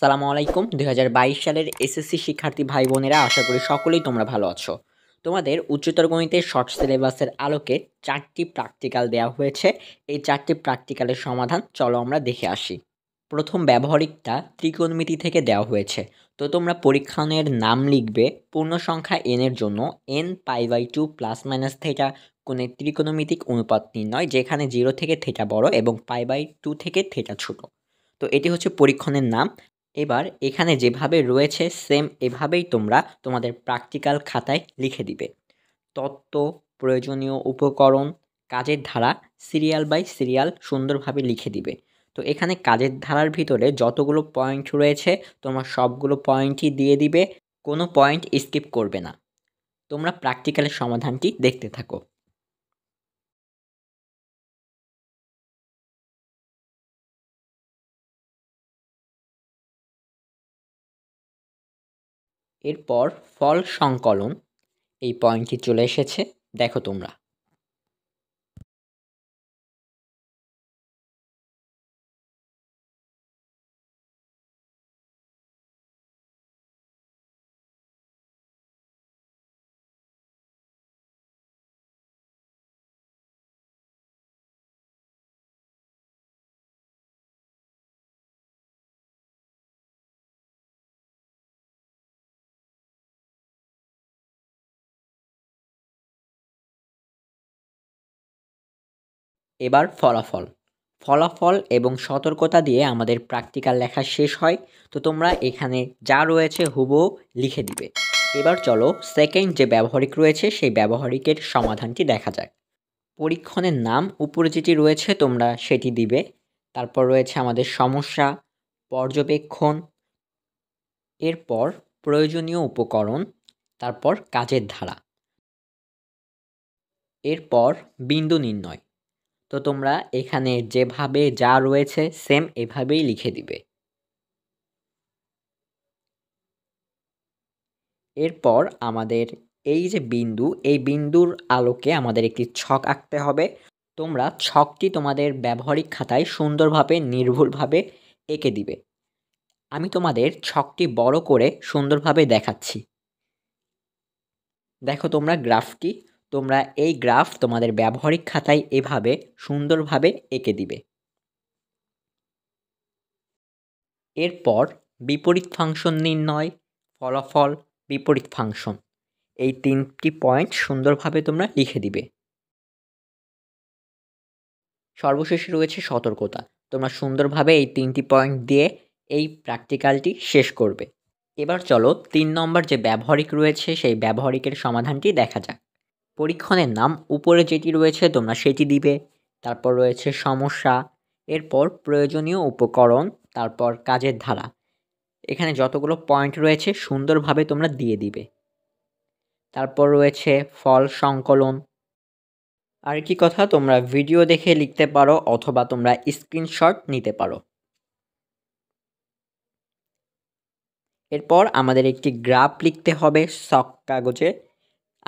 সালামু আলাইকুম দুই সালের এসএসসি শিক্ষার্থী ভাই বোনেরা আশা করি সকলেই তোমরা ভালো আছো তোমাদের উচ্চতর গণিতের শর্ট সিলেবাসের আলোকে চারটি প্র্যাকটিক্যাল দেওয়া হয়েছে এই চারটি প্র্যাকটিক্যালের সমাধান চলো আমরা দেখে আসি প্রথম ব্যবহারিকটা ত্রিকোণমিতি থেকে দেওয়া হয়েছে তো তোমরা পরীক্ষণের নাম লিখবে পূর্ণ সংখ্যা এন এর জন্য N pi by two plus minus theta কোনো ত্রিকোণমিতিক অনুপাত নির্ণয় যেখানে জিরো থেকে থেটা বড় এবং পাই বাই টু থেকে থেটা ছোটো তো এটি হচ্ছে পরীক্ষণের নাম এবার এখানে যেভাবে রয়েছে সেম এভাবেই তোমরা তোমাদের প্র্যাকটিক্যাল খাতায় লিখে দিবে তত্ত্ব প্রয়োজনীয় উপকরণ কাজের ধারা সিরিয়াল বাই সিরিয়াল সুন্দরভাবে লিখে দিবে তো এখানে কাজের ধারার ভিতরে যতগুলো পয়েন্ট রয়েছে তোমরা সবগুলো পয়েন্টই দিয়ে দিবে কোনো পয়েন্ট স্কিপ করবে না তোমরা প্র্যাকটিক্যালের সমাধানটি দেখতে থাকো এরপর ফল সংকলন এই পয়েন্টটি চলে এসেছে দেখো তোমরা এবার ফলাফল ফলাফল এবং সতর্কতা দিয়ে আমাদের প্র্যাকটিক্যাল লেখা শেষ হয় তো তোমরা এখানে যা রয়েছে হুবো লিখে দিবে এবার চলো সেকেন্ড যে ব্যবহারিক রয়েছে সেই ব্যবহারিকের সমাধানটি দেখা যায় পরীক্ষণের নাম উপরে যেটি রয়েছে তোমরা সেটি দিবে তারপর রয়েছে আমাদের সমস্যা পর্যবেক্ষণ এরপর প্রয়োজনীয় উপকরণ তারপর কাজের ধারা এরপর বিন্দু নির্ণয় তো তোমরা এখানে যেভাবে যা রয়েছে সেম এভাবেই লিখে দিবে এরপর আমাদের এই যে বিন্দু এই বিন্দুর আলোকে আমাদের একটি ছক আঁকতে হবে তোমরা ছকটি তোমাদের ব্যবহারিক খাতায় সুন্দরভাবে নির্ভুলভাবে এঁকে দিবে আমি তোমাদের ছকটি বড় করে সুন্দরভাবে দেখাচ্ছি দেখো তোমরা গ্রাফটি তোমরা এই গ্রাফ তোমাদের ব্যবহারিক খাতায় এভাবে সুন্দরভাবে এঁকে দিবে এরপর বিপরীত ফাংশন নির্ণয় ফলাফল বিপরীত ফাংশন এই তিনটি পয়েন্ট সুন্দরভাবে তোমরা লিখে দিবে সর্বশেষে রয়েছে সতর্কতা তোমরা সুন্দরভাবে এই তিনটি পয়েন্ট দিয়ে এই প্র্যাকটিক্যালটি শেষ করবে এবার চলো তিন নম্বর যে ব্যবহারিক রয়েছে সেই ব্যবহারিকের সমাধানটি দেখা যাক পরীক্ষণের নাম উপরে যেটি রয়েছে তোমরা সেটি দিবে তারপর রয়েছে সমস্যা এরপর প্রয়োজনীয় উপকরণ তারপর কাজের ধারা এখানে যতগুলো পয়েন্ট রয়েছে সুন্দরভাবে তোমরা দিয়ে দিবে তারপর রয়েছে ফল সংকলন আর কি কথা তোমরা ভিডিও দেখে লিখতে পারো অথবা তোমরা স্ক্রিনশট নিতে পারো এরপর আমাদের একটি গ্রাফ লিখতে হবে সক কাগজে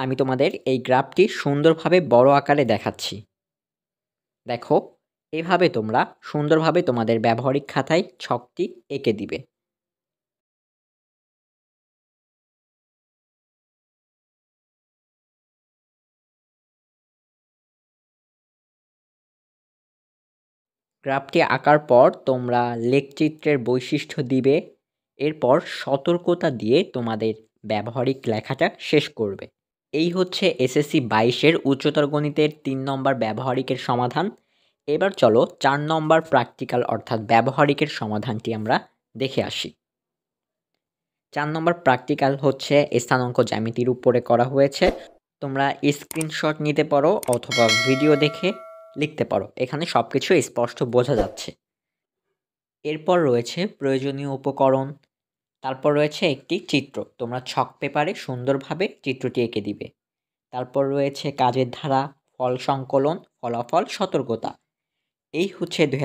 আমি তোমাদের এই গ্রাফটি সুন্দরভাবে বড় আকারে দেখাচ্ছি দেখো এভাবে তোমরা সুন্দরভাবে তোমাদের ব্যবহারিক খাতায় ছকটি এঁকে দিবে গ্রাফটি আঁকার পর তোমরা লেখচিত্রের বৈশিষ্ট্য দিবে এরপর সতর্কতা দিয়ে তোমাদের ব্যবহারিক লেখাটা শেষ করবে এই হচ্ছে এসএসসি বাইশের উচ্চতর গণিতের তিন নম্বর ব্যবহারিকের সমাধান এবার চলো চার নম্বর প্র্যাকটিক্যাল অর্থাৎ ব্যবহারিকের সমাধানটি আমরা দেখে আসি চার নম্বর প্র্যাকটিক্যাল হচ্ছে স্থানাঙ্ক জ্যামিতির উপরে করা হয়েছে তোমরা স্ক্রিনশট নিতে পারো অথবা ভিডিও দেখে লিখতে পারো এখানে সব কিছু স্পষ্ট বোঝা যাচ্ছে এরপর রয়েছে প্রয়োজনীয় উপকরণ তারপর রয়েছে একটি চিত্র তোমরা ছক পেপারে সুন্দরভাবে চিত্রটি এঁকে দিবে তারপর রয়েছে কাজের ধারা ফল সংকলন ফলাফল সতর্কতা এই হচ্ছে দুই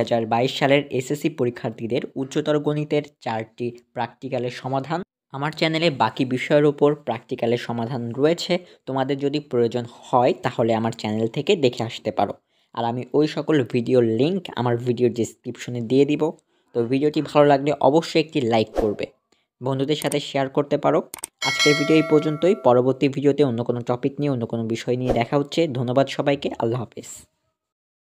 সালের এসএসসি পরীক্ষার্থীদের উচ্চতর গণিতের চারটি প্র্যাকটিক্যালের সমাধান আমার চ্যানেলে বাকি বিষয়ের উপর প্র্যাকটিক্যালের সমাধান রয়েছে তোমাদের যদি প্রয়োজন হয় তাহলে আমার চ্যানেল থেকে দেখে আসতে পারো আর আমি ওই সকল ভিডিওর লিংক আমার ভিডিও ডিসক্রিপশনে দিয়ে দিব তো ভিডিওটি ভালো লাগলে অবশ্যই একটি লাইক করবে বন্ধুদের সাথে শেয়ার করতে পারো আজকের ভিডিও এই পর্যন্তই পরবর্তী ভিডিওতে অন্য কোনো টপিক নিয়ে অন্য কোনো বিষয় নিয়ে দেখা হচ্ছে ধন্যবাদ সবাইকে আল্লাহ হাফেজ